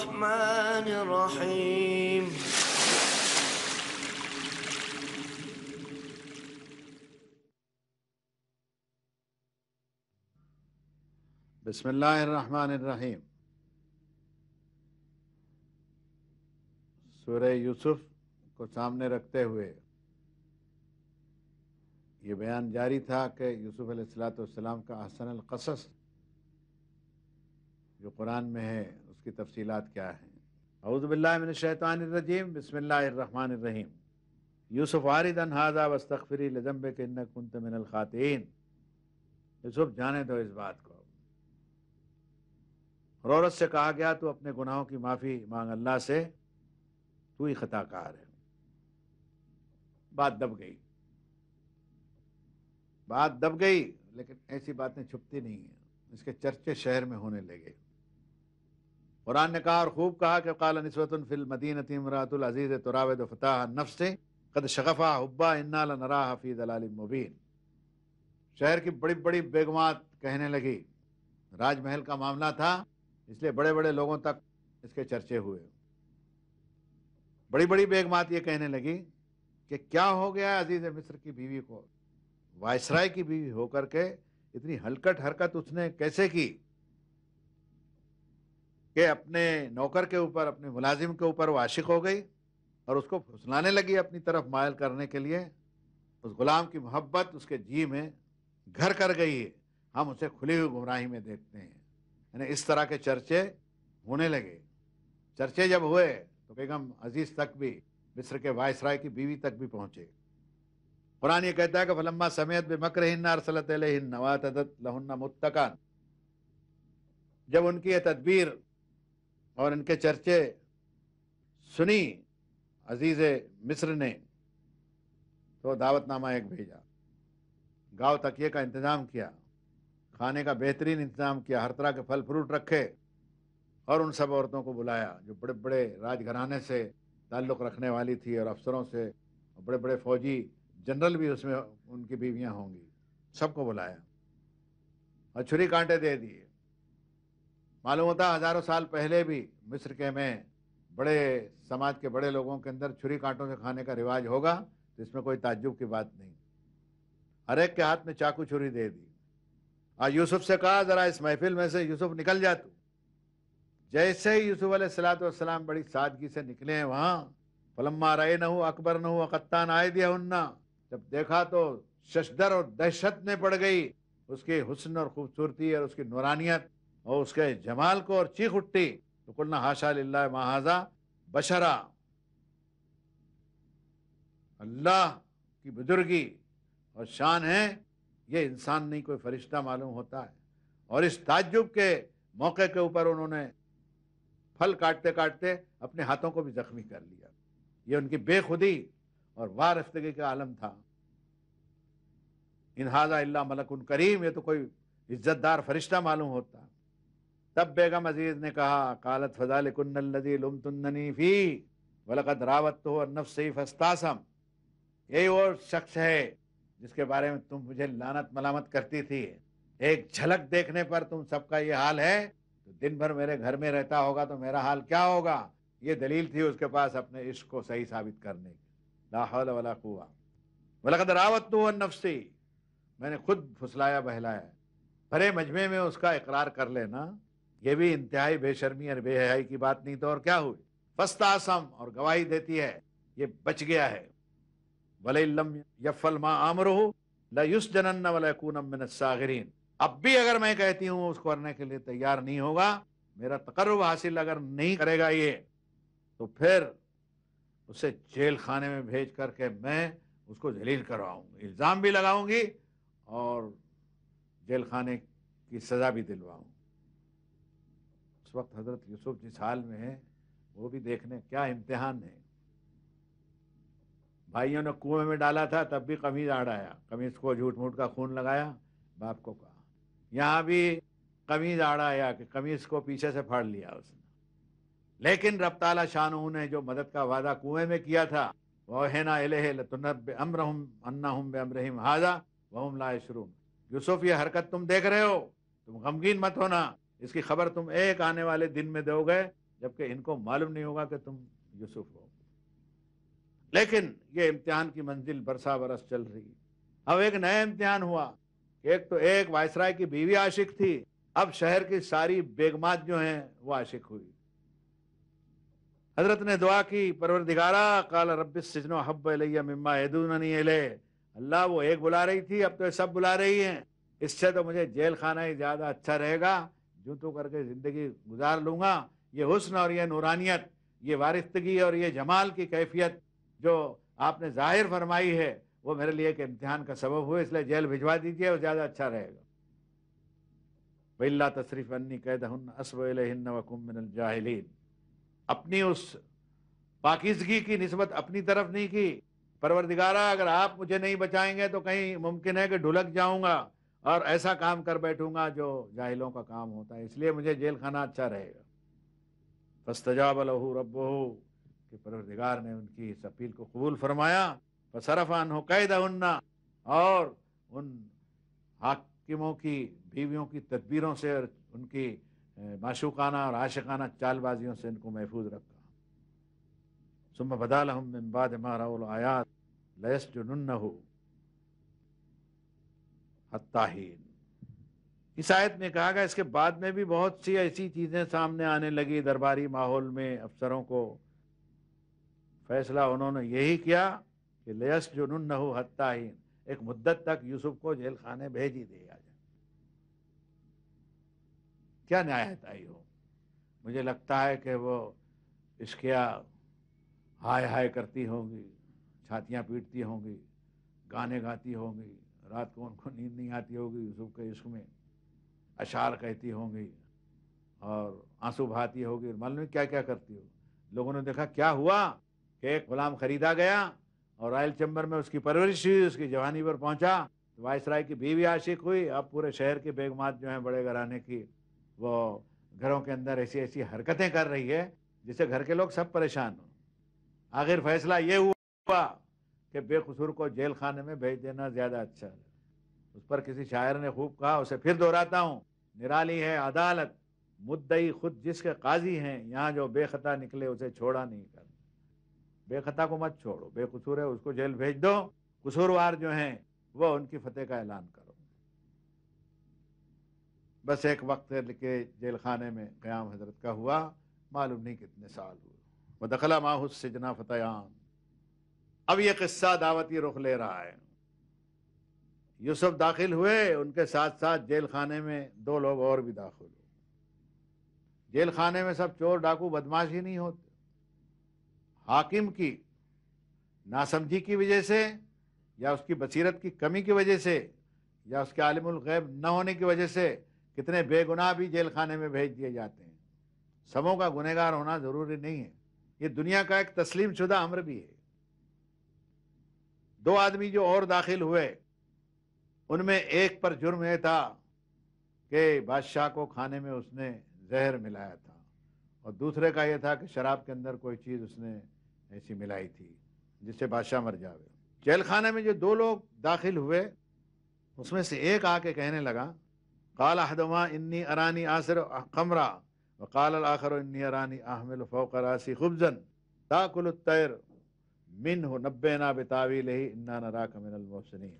الرحمن الرحیم بسم اللہ الرحمن الرحیم سورہ یوسف کو سامنے رکھتے ہوئے یہ بیان جاری تھا کہ یوسف علیہ السلاۃ السلام کا احسن القصص جو قرآن میں ہے اس کی تفصیلات کیا ہیں اعوذ باللہ من الشیطان الرجیم بسم اللہ الرحمن الرحیم یوسف عارد انحاظہ وستغفری لذنبے کے انک کنت من الخاتین یوسف جانے دو اس بات کو اور عورت سے کہا گیا تو اپنے گناہوں کی معافی مانگ اللہ سے تو ہی خطا کار ہے بات دب گئی بات دب گئی لیکن ایسی باتیں چھپتی نہیں ہیں اس کے چرچے شہر میں ہونے لگے قرآن نے کہا اور خوب کہا کہ قال نسوت فی مدین عطیم العزیز تراود فتح نفس قد شغفا حبا انا حفیظ دلال مبین شہر کی بڑی بڑی بیگمات کہنے لگی راج محل کا معاملہ تھا اس لیے بڑے بڑے لوگوں تک اس کے چرچے ہوئے بڑی بڑی بیگمات یہ کہنے لگی کہ کیا ہو گیا عزیز مصر کی بیوی کو وائسرائے کی بیوی ہو کر کے اتنی ہلکٹ حرکت اس نے کیسے کی کہ اپنے نوکر کے اوپر اپنے ملازم کے اوپر وہ عاشق ہو گئی اور اس کو پھسلانے لگی اپنی طرف مائل کرنے کے لیے اس غلام کی محبت اس کے جی میں گھر کر گئی ہے ہم اسے کھلی ہوئی گمراہی میں دیکھتے ہیں یعنی اس طرح کے چرچے ہونے لگے چرچے جب ہوئے تو بیگم عزیز تک بھی مصر کے وائس رائے کی بیوی تک بھی پہنچے قرآن یہ کہتا ہے کہ فلما سمیت بے مکر ہن اور صلی اللہ علیہ النوا جب ان کی یہ تدبیر اور ان کے چرچے سنی عزیز مصر نے تو دعوت نامہ ایک بھیجا گاؤں تکیے کا انتظام کیا کھانے کا بہترین انتظام کیا ہر طرح کے پھل فروٹ رکھے اور ان سب عورتوں کو بلایا جو بڑے بڑے راج گھرانے سے تعلق رکھنے والی تھی اور افسروں سے اور بڑے بڑے فوجی جنرل بھی اس میں ان کی بیویاں ہوں گی سب کو بلایا اور چھری کانٹے دے دیے معلوم ہوتا ہزاروں سال پہلے بھی مصر کے میں بڑے سماج کے بڑے لوگوں کے اندر چھری کانٹوں سے کھانے کا رواج ہوگا اس میں کوئی تعجب کی بات نہیں ہر ایک کے ہاتھ میں چاقو چھری دے دی اور یوسف سے کہا ذرا اس محفل میں سے یوسف نکل جا تو جیسے ہی یوسف علیہ السلاۃ والسلام بڑی سادگی سے نکلے ہیں وہاں فلما رائے نہ ہوں اکبر نہ ہوں اقتان آئے دیا انا جب دیکھا تو ششدر اور دہشت نے پڑ گئی اس کی حسن اور خوبصورتی اور اس کی نورانیت اور اس کے جمال کو اور چیخ اٹھی تو کلنا ہاشا للہ مہازا بشرا اللہ کی بزرگی اور شان ہے یہ انسان نہیں کوئی فرشتہ معلوم ہوتا ہے اور اس تعجب کے موقع کے اوپر انہوں نے پھل کاٹتے کاٹتے اپنے ہاتھوں کو بھی زخمی کر لیا یہ ان کی بے خودی اور وارفتگی کا عالم تھا انہذا اللہ ملک ان کریم یہ تو کوئی عزت دار فرشتہ معلوم ہوتا تب بیگم عزیز نے کہا قالت فضا کن لمتننی فی ولقد راوت تو نفسی فستاسم یہی اور شخص ہے جس کے بارے میں تم مجھے لانت ملامت کرتی تھی ایک جھلک دیکھنے پر تم سب کا یہ حال ہے دن بھر میرے گھر میں رہتا ہوگا تو میرا حال کیا ہوگا یہ دلیل تھی اس کے پاس اپنے عشق کو صحیح ثابت کرنے کی لا حول ولا قوہ ولقد راوت تو نفسی میں نے خود پھسلایا بہلایا بھرے مجمع میں اس کا اقرار کر لینا یہ بھی انتہائی بے شرمی اور بے حیائی کی بات نہیں تو اور کیا ہوئی فستا آسم اور گواہی دیتی ہے یہ بچ گیا ہے بھل یفل ماں آمر یوس جن و ساغرین اب بھی اگر میں کہتی ہوں اس کو کے تیار نہیں ہوگا میرا تقرب حاصل اگر نہیں کرے گا یہ تو پھر اسے جیل خانے میں بھیج کر کے میں اس کو جلیل کرواؤں گی الزام بھی لگاؤں گی اور جیل خانے کی سزا بھی دلواؤں گی اس وقت حضرت یوسف جس حال میں ہیں وہ بھی دیکھنے کیا امتحان ہے بھائیوں نے کنویں میں ڈالا تھا تب بھی قمیض آڑ آیا قمیض کو جھوٹ موٹ کا خون لگایا باپ کو کہا یہاں بھی قمیض آڑ آیا کہ قمیض کو پیچھے سے پھاڑ لیا اس نے لیکن رب ربطالہ شاہ نے جو مدد کا وعدہ کنویں میں کیا تھا وہ شروع یوسف یہ حرکت تم دیکھ رہے ہو تم غمگین مت ہونا اس کی خبر تم ایک آنے والے دن میں دو گئے جبکہ ان کو معلوم نہیں ہوگا کہ تم یوسف ہو لیکن یہ امتحان کی منزل برسا برس چل رہی اب ایک نیا امتحان ہوا ایک تو ایک کی بیوی عاشق تھی اب شہر کی ساری بیگمات جو ہیں وہ عاشق ہوئی حضرت نے دعا کی قال رب حب علیہ مما کالا علیہ اللہ وہ ایک بلا رہی تھی اب تو یہ سب بلا رہی ہیں اس سے تو مجھے جیل خانہ ہی زیادہ اچھا رہے گا جو تو کر کے زندگی گزار لوں گا یہ حسن اور یہ نورانیت یہ وارستگی اور یہ جمال کی کیفیت جو آپ نے ظاہر فرمائی ہے وہ میرے لیے ایک امتحان کا سبب ہوئے اس لیے جیل بھجوا دیجیے اور زیادہ اچھا رہے گا من الجاہلین اپنی اس پاکیزگی کی نسبت اپنی طرف نہیں کی پروردگارہ اگر آپ مجھے نہیں بچائیں گے تو کہیں ممکن ہے کہ ڈھلک جاؤں گا اور ایسا کام کر بیٹھوں گا جو جاہلوں کا کام ہوتا ہے اس لیے مجھے جیل کھانا اچھا رہے گا فستجاب تجا بل رب ہو کہ پروردگار نے ان کی اس اپیل کو قبول فرمایا فصرف ہو قید ہننا اور ان حاکموں کی بیویوں کی تدبیروں سے اور ان کی معشوقانہ اور عاشقانہ چال بازیوں سے ان کو محفوظ رکھا سم بعد ما رأوا لیسٹن ہو حتاہین آیت میں کہا گیا اس کے بعد میں بھی بہت سی ایسی چیزیں سامنے آنے لگی درباری ماحول میں افسروں کو فیصلہ انہوں نے یہی کیا کہ لیس جو نن نہ ہو ایک مدت تک یوسف کو جیل خانے بھیج ہی جائے کیا نہایت آئی ہو مجھے لگتا ہے کہ وہ اس کیا ہائے ہائے کرتی ہوں گی چھاتیاں پیٹتی ہوں گی گانے گاتی ہوں گی رات کو ان کو نیند نہیں آتی ہوگی صبح کے عشق میں اشعار کہتی ہوں گی اور آنسو بھاتی ہوگی اور معلوم کیا کیا کرتی ہو لوگوں نے دیکھا کیا ہوا کہ ایک غلام خریدا گیا اور رائل چیمبر میں اس کی پرورش ہوئی اس کی جوانی پر پہنچا تو وائس رائے کی بیوی عاشق ہوئی اب پورے شہر کے بیگمات جو ہیں بڑے گھرانے کی وہ گھروں کے اندر ایسی ایسی حرکتیں کر رہی ہے جس سے گھر کے لوگ سب پریشان ہوں آخر فیصلہ یہ ہوا کہ بے قصور کو جیل خانے میں بھیج دینا زیادہ اچھا ہے اس پر کسی شاعر نے خوب کہا اسے پھر دہراتا ہوں نرالی ہے عدالت مدعی خود جس کے قاضی ہیں یہاں جو بے خطا نکلے اسے چھوڑا نہیں کر بے خطا کو مت چھوڑو بے قصور ہے اس کو جیل بھیج دو قصوروار جو ہیں وہ ان کی فتح کا اعلان کرو بس ایک وقت کے جیل خانے میں قیام حضرت کا ہوا معلوم نہیں کتنے سال ہوئے وہ دخلا ماحول سے جنا فتح عام اب یہ قصہ دعوتی رخ لے رہا ہے یوسف داخل ہوئے ان کے ساتھ ساتھ جیل خانے میں دو لوگ اور بھی داخل ہوئے جیل خانے میں سب چور ڈاکو بدماش ہی نہیں ہوتے حاکم کی ناسمجھی کی وجہ سے یا اس کی بصیرت کی کمی کی وجہ سے یا اس کے عالم الغیب نہ ہونے کی وجہ سے کتنے بے گناہ بھی جیل خانے میں بھیج دیے جاتے ہیں سبوں کا گنہگار ہونا ضروری نہیں ہے یہ دنیا کا ایک تسلیم شدہ امر بھی ہے دو آدمی جو اور داخل ہوئے ان میں ایک پر جرم یہ تھا کہ بادشاہ کو کھانے میں اس نے زہر ملایا تھا اور دوسرے کا یہ تھا کہ شراب کے اندر کوئی چیز اس نے ایسی ملائی تھی جس سے بادشاہ مر جاوے جیل خانے میں جو دو لوگ داخل ہوئے اس میں سے ایک آ کے کہنے لگا کال احدما انی ارانی آصر و قمرہ کال الآخر انی و احمل ارانی راسی خبزن تاکل الطیر من ہو نبے نا بے تعویل ہی انا نہ من المحسنین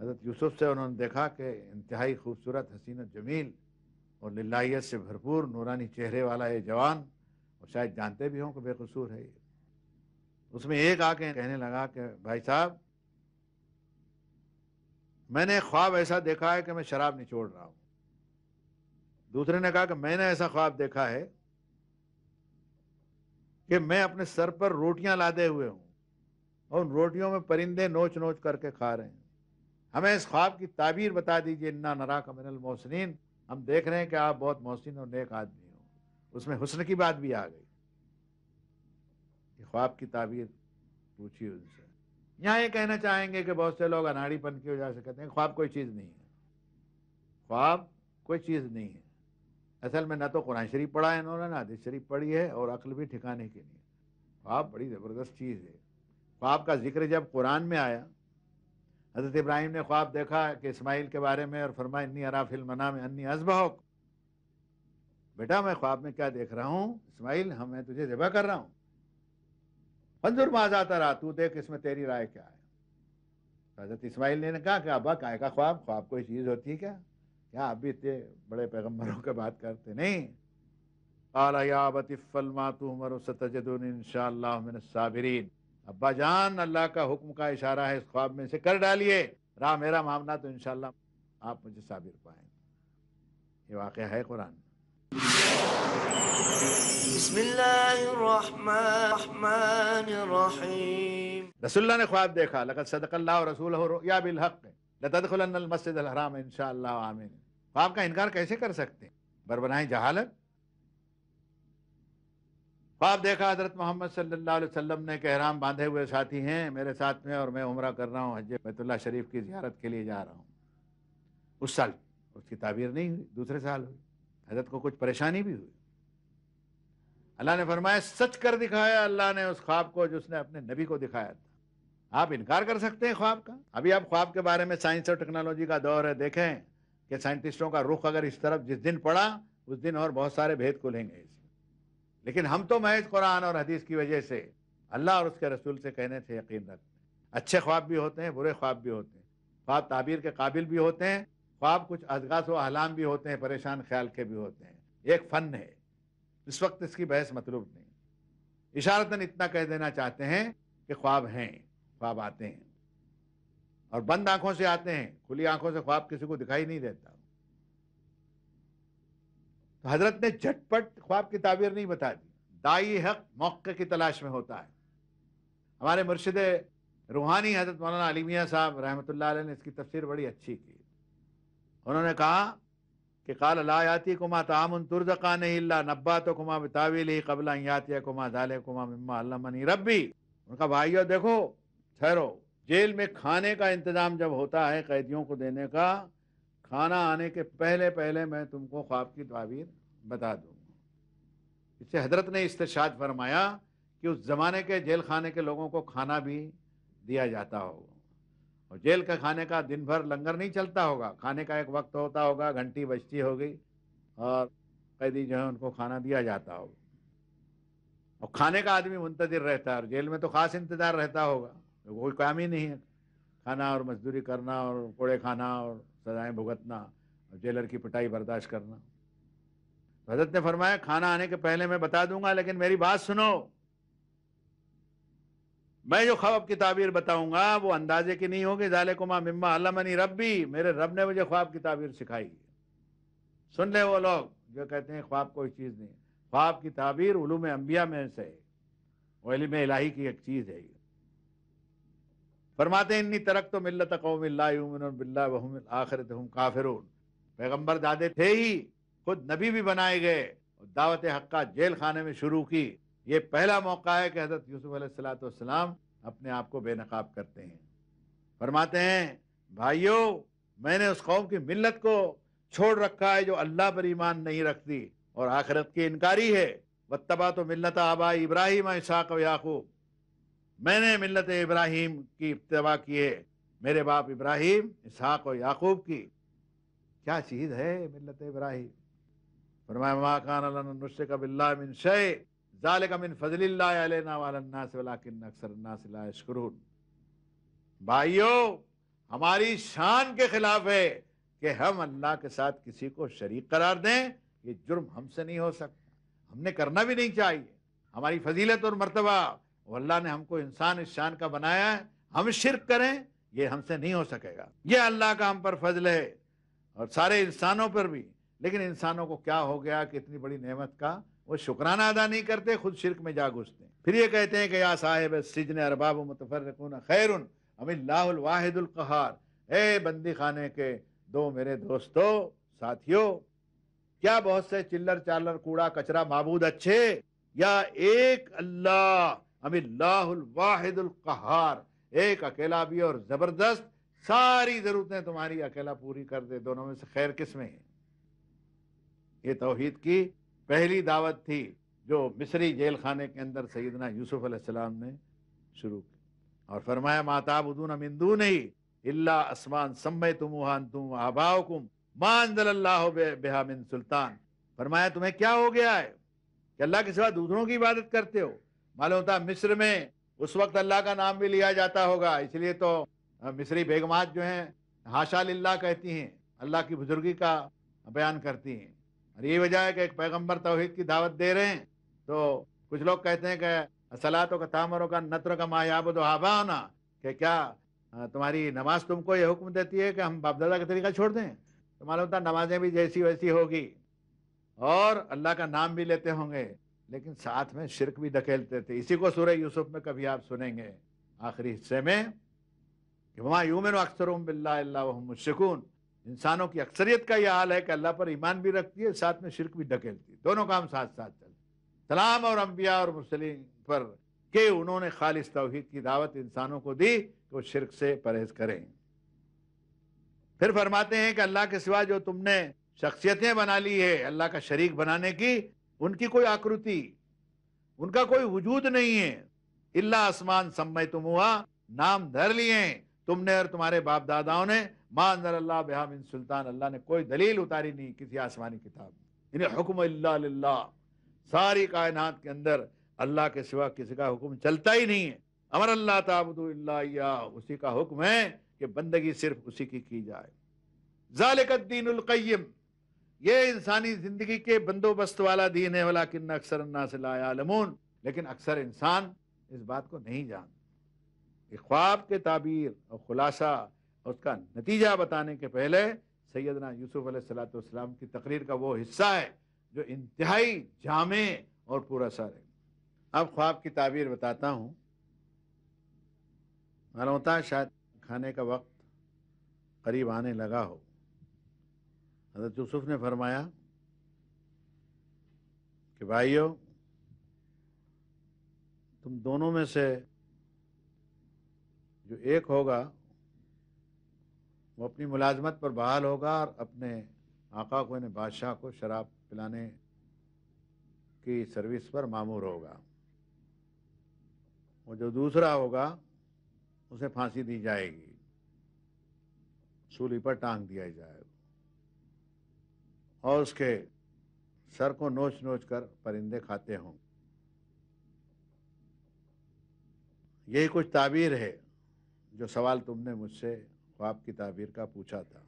حضرت یوسف سے انہوں نے دیکھا کہ انتہائی خوبصورت حسین و جمیل اور للائیت سے بھرپور نورانی چہرے والا یہ جوان اور شاید جانتے بھی ہوں کہ بے قصور ہے یہ اس میں ایک آ کے کہنے لگا کہ بھائی صاحب میں نے خواب ایسا دیکھا ہے کہ میں شراب نچوڑ رہا ہوں دوسرے نے کہا کہ میں نے ایسا خواب دیکھا ہے کہ میں اپنے سر پر روٹیاں لادے ہوئے ہوں اور ان روٹیوں میں پرندے نوچ نوچ کر کے کھا رہے ہیں ہمیں اس خواب کی تعبیر بتا دیجئے انا نرا من المحسنین ہم دیکھ رہے ہیں کہ آپ بہت محسن اور نیک آدمی ہوں اس میں حسن کی بات بھی آ گئی خواب کی تعبیر پوچھی ان سے یہاں یہ کہنا چاہیں گے کہ بہت سے لوگ اناڑی پن کی ہو جا کہتے ہیں خواب کوئی چیز نہیں ہے خواب کوئی چیز نہیں ہے اصل میں نہ تو قرآن شریف پڑھا ہے انہوں نے نہ حدیث شریف پڑھی ہے اور عقل بھی ٹھکانے کے لیے خواب بڑی زبردست چیز ہے خواب کا ذکر جب قرآن میں آیا حضرت ابراہیم نے خواب دیکھا کہ اسماعیل کے بارے میں اور فرمایا انی اراف علم میں انی عزب بیٹا میں خواب میں کیا دیکھ رہا ہوں اسماعیل ہم میں تجھے ذبح کر رہا ہوں منظور باز آتا رہا تو دیکھ اس میں تیری رائے کیا ہے حضرت اسماعیل نے کہا کہ ابا کا خواب خواب کوئی چیز ہوتی ہے کیا کیا ابھی اتنے بڑے پیغمبروں کے بات کرتے نہیں یا شاء اللہ الصابرین ابا جان اللہ کا حکم کا اشارہ ہے اس خواب میں سے کر ڈالیے راہ میرا معاملہ تو انشاءاللہ شاء اللہ آپ مجھے صابر پائیں گے یہ واقعہ ہے قرآن بسم اللہ الرحمن الرحیم رسول اللہ نے خواب دیکھا لقد صدق اللہ رسول رؤیا یا بالحق لتدخلن المسجد الحرام انشاءاللہ اللہ آپ کا انکار کیسے کر سکتے ہیں بربنائیں جہالت باپ دیکھا حضرت محمد صلی اللہ علیہ وسلم نے کہ احرام باندھے ہوئے ساتھی ہیں میرے ساتھ میں اور میں عمرہ کر رہا ہوں حج بیت اللہ شریف کی زیارت کے لیے جا رہا ہوں اس سال اس کی تعبیر نہیں ہوئی دوسرے سال ہوئی حضرت کو کچھ پریشانی بھی ہوئی اللہ نے فرمایا سچ کر دکھایا اللہ نے اس خواب کو جس نے اپنے نبی کو دکھایا تھا آپ انکار کر سکتے ہیں خواب کا ابھی آپ خواب کے بارے میں سائنس اور ٹیکنالوجی کا دور ہے دیکھیں کہ سائنٹسٹوں کا رخ اگر اس طرف جس دن پڑا اس دن اور بہت سارے بھید کھلیں گے اس میں لیکن ہم تو محض قرآن اور حدیث کی وجہ سے اللہ اور اس کے رسول سے کہنے تھے یقین رکھتے ہیں اچھے خواب بھی ہوتے ہیں برے خواب بھی ہوتے ہیں خواب تعبیر کے قابل بھی ہوتے ہیں خواب کچھ اذغاس و احلام بھی ہوتے ہیں پریشان خیال کے بھی ہوتے ہیں ایک فن ہے اس وقت اس کی بحث مطلوب نہیں اشارتاً اتنا کہہ دینا چاہتے ہیں کہ خواب ہیں خواب آتے ہیں اور بند آنکھوں سے آتے ہیں کھلی آنکھوں سے خواب کسی کو دکھائی نہیں دیتا تو حضرت نے جھٹ پٹ خواب کی تعبیر نہیں بتا دی دائی حق موقع کی تلاش میں ہوتا ہے ہمارے مرشد روحانی حضرت مولانا علی میاں صاحب رحمۃ اللہ علیہ نے اس کی تفسیر بڑی اچھی کی انہوں نے کہا کہ کال یاتی کما تامن نہیں اللہ نبا تو کما بتاویل ہی قبل کما ذالح کما مما علمنی ربی ان کا بھائی دیکھو ٹھہرو جیل میں کھانے کا انتظام جب ہوتا ہے قیدیوں کو دینے کا کھانا آنے کے پہلے پہلے میں تم کو خواب کی تعبیر بتا دوں اس سے حضرت نے استشاد فرمایا کہ اس زمانے کے جیل کھانے کے لوگوں کو کھانا بھی دیا جاتا ہوگا اور جیل کے کھانے کا دن بھر لنگر نہیں چلتا ہوگا کھانے کا ایک وقت ہوتا ہوگا گھنٹی بجتی ہوگی اور قیدی جو ہے ان کو کھانا دیا جاتا ہوگا اور کھانے کا آدمی منتظر رہتا ہے اور جیل میں تو خاص انتظار رہتا ہوگا کوئی کام ہی نہیں ہے کھانا اور مزدوری کرنا اور کوڑے کھانا اور سزائیں بھگتنا اور جیلر کی پٹائی برداشت کرنا حضرت نے فرمایا کھانا آنے کے پہلے میں بتا دوں گا لیکن میری بات سنو میں جو خواب کی تعبیر بتاؤں گا وہ اندازے کی نہیں ہوگی ظال کما مما علم رب بھی میرے رب نے مجھے خواب کی تعبیر سکھائی سن لے وہ لوگ جو کہتے ہیں خواب کوئی چیز نہیں خواب کی تعبیر علوم انبیاء میں سے علم الہی کی ایک چیز ہے یہ فرماتے ہیں انی ترک تو ملت قوم اللہ یومن باللہ وہم آخرت کافرون پیغمبر دادے تھے ہی خود نبی بھی بنائے گئے اور دعوت حقہ جیل خانے میں شروع کی یہ پہلا موقع ہے کہ حضرت یوسف علیہ السلام اپنے آپ کو بے نقاب کرتے ہیں فرماتے ہیں بھائیو میں نے اس قوم کی ملت کو چھوڑ رکھا ہے جو اللہ پر ایمان نہیں رکھتی اور آخرت کی انکاری ہے بتبا تو ملت آبا ابراہیم اشاک و یعقوب میں نے ملت ابراہیم کی ابتدا کی ہے میرے باپ ابراہیم اسحاق و یعقوب کی کیا چیز ہے ملت ابراہیم فرمایا ما کان لنا نشرک باللہ من من شیء ذالک فضل اللہ علینا وعلی الناس الناس ولکن اکثر لا یشکرون بھائیو ہماری شان کے خلاف ہے کہ ہم اللہ کے ساتھ کسی کو شریک قرار دیں یہ جرم ہم سے نہیں ہو سکتا ہم نے کرنا بھی نہیں چاہیے ہماری فضیلت اور مرتبہ اللہ نے ہم کو انسان اس شان کا بنایا ہے ہم شرک کریں یہ ہم سے نہیں ہو سکے گا یہ اللہ کا ہم پر فضل ہے اور سارے انسانوں پر بھی لیکن انسانوں کو کیا ہو گیا کہ اتنی بڑی نعمت کا وہ شکرانہ ادا نہیں کرتے خود شرک میں جا گھستے ہیں کہ یا صاحب سجن ارباب متفر خیر ام اللہ الواحد القہار اے بندی خانے کے دو میرے دوستو ساتھیو کیا بہت سے چلر چالر کوڑا کچرا معبود اچھے یا ایک اللہ ام اللہ الواحد القہار ایک اکیلا بھی اور زبردست ساری ضرورتیں تمہاری اکیلا پوری کر دے دونوں میں سے خیر کس میں ہے یہ توحید کی پہلی دعوت تھی جو مصری جیل خانے کے اندر سیدنا یوسف علیہ السلام نے شروع کی اور فرمایا ماتاب ادون نہیں اللہ اسمان سمے تم تم آبا کم مانزل اللہ من سلطان فرمایا تمہیں کیا ہو گیا ہے کہ اللہ کے سوا دوسروں کی عبادت کرتے ہو معلوم تھا مصر میں اس وقت اللہ کا نام بھی لیا جاتا ہوگا اس لیے تو مصری بیگمات جو ہیں ہاشا للہ کہتی ہیں اللہ کی بزرگی کا بیان کرتی ہیں اور یہی وجہ ہے کہ ایک پیغمبر توحید کی دعوت دے رہے ہیں تو کچھ لوگ کہتے ہیں کہ سلاطوں و کا تامروں کا نتر کا مایاب و آبا ہونا کہ کیا تمہاری نماز تم کو یہ حکم دیتی ہے کہ ہم باپ دادا کا طریقہ چھوڑ دیں تو معلوم تھا نمازیں بھی جیسی ویسی ہوگی اور اللہ کا نام بھی لیتے ہوں گے لیکن ساتھ میں شرک بھی ڈکیلتے تھے اسی کو سورہ یوسف میں کبھی آپ سنیں گے آخری حصے میں کہ وہاں یومن انسانوں کی اکثریت کا یہ حال ہے کہ اللہ پر ایمان بھی رکھتی ہے ساتھ ساتھ ساتھ میں شرک بھی ہے دونوں کام چلتے سلام اور انبیاء اور مسلم پر کہ انہوں نے خالص توحید کی دعوت انسانوں کو دی کہ وہ شرک سے پرہیز کریں پھر فرماتے ہیں کہ اللہ کے سوا جو تم نے شخصیتیں بنا لی ہے اللہ کا شریک بنانے کی ان کی کوئی آکرتی ان کا کوئی وجود نہیں ہے اللہ آسمان سمے تم ہوا نام دھر لیے تم نے اور تمہارے باپ داداؤں نے مانظر اللہ من سلطان اللہ نے کوئی دلیل اتاری نہیں کسی آسمانی کتاب یعنی حکم اللہ للہ ساری کائنات کے اندر اللہ کے سوا کسی کا حکم چلتا ہی نہیں ہے امر اللہ اللہ اسی کا حکم ہے کہ بندگی صرف اسی کی کی جائے ذالک الدین القیم یہ انسانی زندگی کے بندوبست والا دین ہے ولیکن اکثر الناس لا یعلمون لیکن اکثر انسان اس بات کو نہیں جانتا خواب کے تعبیر اور خلاصہ اس کا نتیجہ بتانے کے پہلے سیدنا یوسف علیہ السلام والسلام کی تقریر کا وہ حصہ ہے جو انتہائی جامع اور پورا سر ہے اب خواب کی تعبیر بتاتا ہوں غالبت شاید کھانے کا وقت قریب آنے لگا ہو حضرت یوسف نے فرمایا کہ بھائیو تم دونوں میں سے جو ایک ہوگا وہ اپنی ملازمت پر بحال ہوگا اور اپنے آقا کو یعنی بادشاہ کو شراب پلانے کی سروس پر معمور ہوگا وہ جو دوسرا ہوگا اسے پھانسی دی جائے گی سولی پر ٹانگ دیا جائے گا اور اس کے سر کو نوچ نوچ کر پرندے کھاتے ہوں یہی کچھ تعبیر ہے جو سوال تم نے مجھ سے خواب کی تعبیر کا پوچھا تھا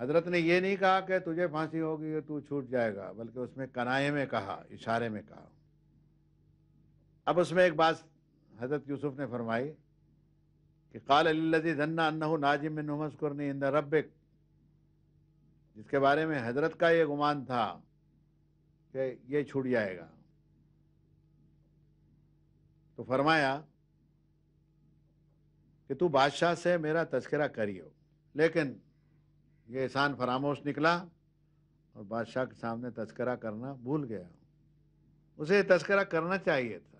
حضرت نے یہ نہیں کہا کہ تجھے پھانسی ہوگی تو چھوٹ جائے گا بلکہ اس میں کنائے میں کہا اشارے میں کہا اب اس میں ایک بات حضرت یوسف نے فرمائی کہ کال اللزی ذنّا انہوں ناجم نمس قرنی ان ربک جس کے بارے میں حضرت کا یہ گمان تھا کہ یہ چھوٹ جائے گا تو فرمایا کہ تو بادشاہ سے میرا تذکرہ کریو لیکن یہ احسان فراموش نکلا اور بادشاہ کے سامنے تذکرہ کرنا بھول گیا اسے تذکرہ کرنا چاہیے تھا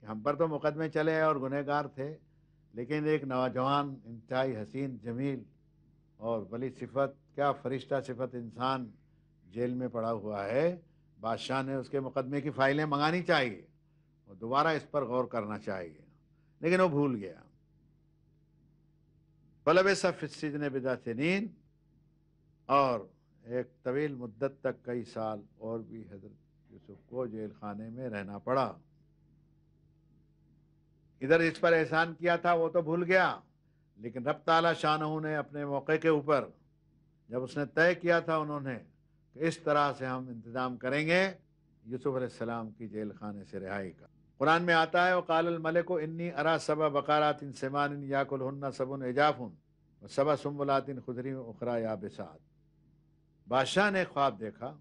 کہ ہم پر تو مقدمے چلے اور گنہ گار تھے لیکن ایک نوجوان انتہائی حسین جمیل اور بلی صفت کیا فرشتہ صفت انسان جیل میں پڑا ہوا ہے بادشاہ نے اس کے مقدمے کی فائلیں منگانی چاہیے وہ دوبارہ اس پر غور کرنا چاہیے لیکن وہ بھول گیا بلب صف سجن بدا تنین اور ایک طویل مدت تک کئی سال اور بھی حضرت یوسف کو جیل خانے میں رہنا پڑا ادھر اس پر احسان کیا تھا وہ تو بھول گیا لیکن ربطع شاہ نے اپنے موقع کے اوپر جب اس نے طے کیا تھا انہوں نے کہ اس طرح سے ہم انتظام کریں گے یوسف علیہ السلام کی جیل خانے سے رہائی کا قرآن میں آتا ہے وہ کال الملک کو انی ارا بقارات ان سمان یا ایجاف ہن اعجافن صبا ان خدری اخرا یا بساد بادشاہ نے خواب دیکھا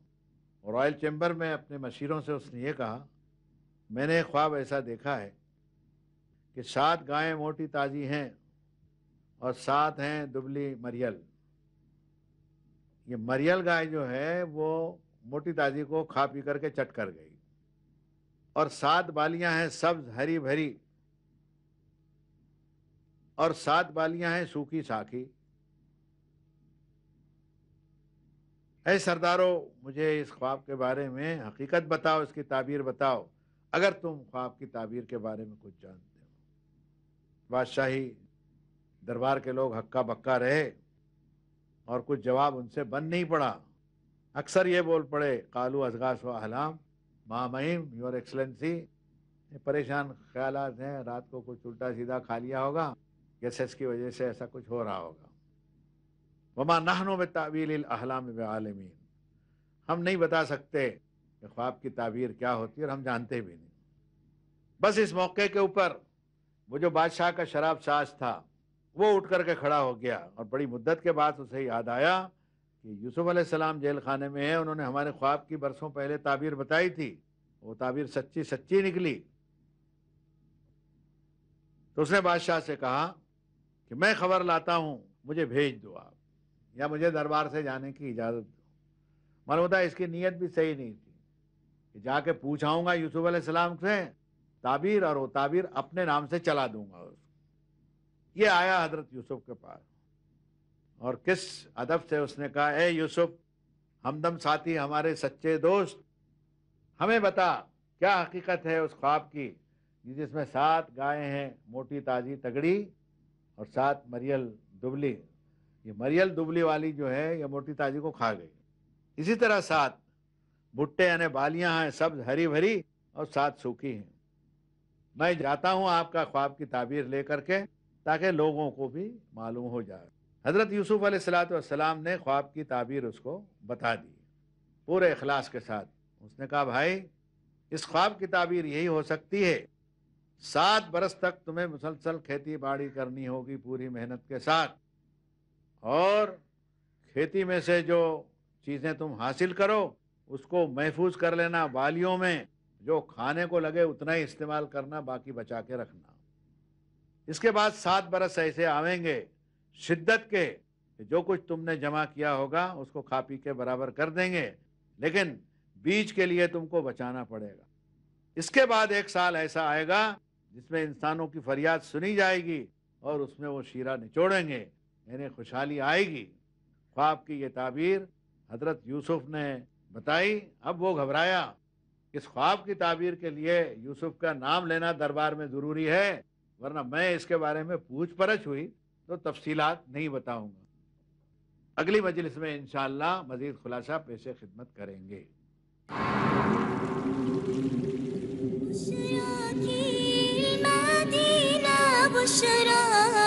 رائل چیمبر میں اپنے مشیروں سے اس نے یہ کہا میں نے خواب ایسا دیکھا ہے کہ سات گائیں موٹی تازی ہیں اور سات ہیں دبلی مریل یہ مریل گائے جو ہے وہ موٹی دادی کو کھا پی کر کے چٹ کر گئی اور سات بالیاں ہیں سبز ہری بھری اور سات بالیاں ہیں سوکھی ساکھی اے سردارو مجھے اس خواب کے بارے میں حقیقت بتاؤ اس کی تعبیر بتاؤ اگر تم خواب کی تعبیر کے بارے میں کچھ جانتے ہو بادشاہی دربار کے لوگ ہکا بکا رہے اور کچھ جواب ان سے بن نہیں پڑا اکثر یہ بول پڑے کالو ازغاس و احلام معامہ یور ایکسلنسی پریشان خیالات ہیں رات کو کچھ الٹا سیدھا کھا لیا ہوگا جیسے اس کی وجہ سے ایسا کچھ ہو رہا ہوگا وما نہنوں میں تعویل الحلام و عالمین ہم نہیں بتا سکتے کہ خواب کی تعبیر کیا ہوتی ہے اور ہم جانتے بھی نہیں بس اس موقع کے اوپر وہ جو بادشاہ کا شراب ساز تھا وہ اٹھ کر کے کھڑا ہو گیا اور بڑی مدت کے بعد اسے یاد آیا کہ یوسف علیہ السلام جیل خانے میں ہیں انہوں نے ہمارے خواب کی برسوں پہلے تعبیر بتائی تھی وہ تعبیر سچی سچی نکلی تو اس نے بادشاہ سے کہا کہ میں خبر لاتا ہوں مجھے بھیج دو آپ یا مجھے دربار سے جانے کی اجازت دو معلوم تھا اس کی نیت بھی صحیح نہیں تھی کہ جا کے پوچھاؤں گا یوسف علیہ السلام سے تعبیر اور وہ تعبیر اپنے نام سے چلا دوں گا اس یہ آیا حضرت یوسف کے پاس اور کس ادب سے اس نے کہا اے یوسف ہم دم ساتھی ہمارے سچے دوست ہمیں بتا کیا حقیقت ہے اس خواب کی جس میں سات گائے ہیں موٹی تازی تگڑی اور سات مریل دبلی یہ مریل دبلی والی جو ہے یہ موٹی تازی کو کھا گئی اسی طرح سات بھٹے یعنی بالیاں ہیں سبز ہری بھری اور سات سوکھی ہیں میں جاتا ہوں آپ کا خواب کی تعبیر لے کر کے تاکہ لوگوں کو بھی معلوم ہو جائے حضرت یوسف علیہ السلاۃ والسلام نے خواب کی تعبیر اس کو بتا دی پورے اخلاص کے ساتھ اس نے کہا بھائی اس خواب کی تعبیر یہی ہو سکتی ہے سات برس تک تمہیں مسلسل کھیتی باڑی کرنی ہوگی پوری محنت کے ساتھ اور کھیتی میں سے جو چیزیں تم حاصل کرو اس کو محفوظ کر لینا بالیوں میں جو کھانے کو لگے اتنا ہی استعمال کرنا باقی بچا کے رکھنا اس کے بعد سات برس ایسے آئیں گے شدت کے جو کچھ تم نے جمع کیا ہوگا اس کو کھا پی کے برابر کر دیں گے لیکن بیج کے لیے تم کو بچانا پڑے گا اس کے بعد ایک سال ایسا آئے گا جس میں انسانوں کی فریاد سنی جائے گی اور اس میں وہ شیرہ نچوڑیں گے یعنی خوشحالی آئے گی خواب کی یہ تعبیر حضرت یوسف نے بتائی اب وہ گھبرایا اس خواب کی تعبیر کے لیے یوسف کا نام لینا دربار میں ضروری ہے ورنہ میں اس کے بارے میں پوچھ پرچھ ہوئی تو تفصیلات نہیں بتاؤں گا اگلی مجلس میں انشاءاللہ مزید خلاصہ پیش خدمت کریں گے بشرا